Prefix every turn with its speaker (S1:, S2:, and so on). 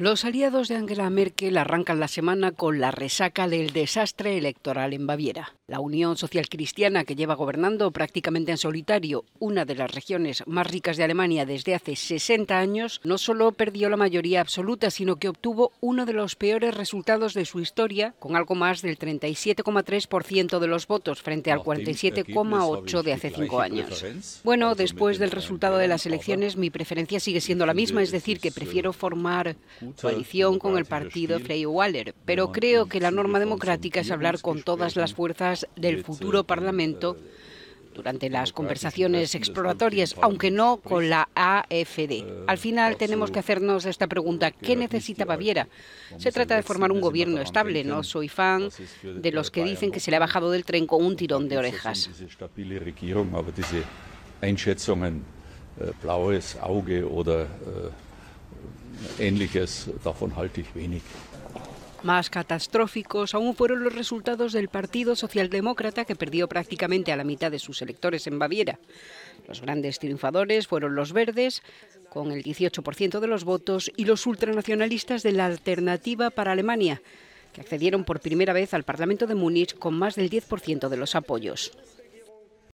S1: Los aliados de Angela Merkel arrancan la semana con la resaca del desastre electoral en Baviera. La Unión Social Cristiana, que lleva gobernando prácticamente en solitario una de las regiones más ricas de Alemania desde hace 60 años, no solo perdió la mayoría absoluta, sino que obtuvo uno de los peores resultados de su historia, con algo más del 37,3% de los votos frente al 47,8% de hace cinco años. Bueno, después del resultado de las elecciones, mi preferencia sigue siendo la misma, es decir, que prefiero formar coalición con el partido Frey Waller, pero creo que la norma democrática es hablar con todas las fuerzas del futuro Parlamento durante las conversaciones exploratorias, aunque no con la AFD. Eh, Al final tenemos que hacernos esta pregunta, ¿qué necesita Baviera? Se trata de formar un gobierno estable, no soy fan de los que dicen que se le ha bajado del tren con un tirón de orejas. Más catastróficos aún fueron los resultados del Partido Socialdemócrata que perdió prácticamente a la mitad de sus electores en Baviera. Los grandes triunfadores fueron los verdes, con el 18% de los votos, y los ultranacionalistas de la Alternativa para Alemania, que accedieron por primera vez al Parlamento de Múnich con más del 10% de los apoyos.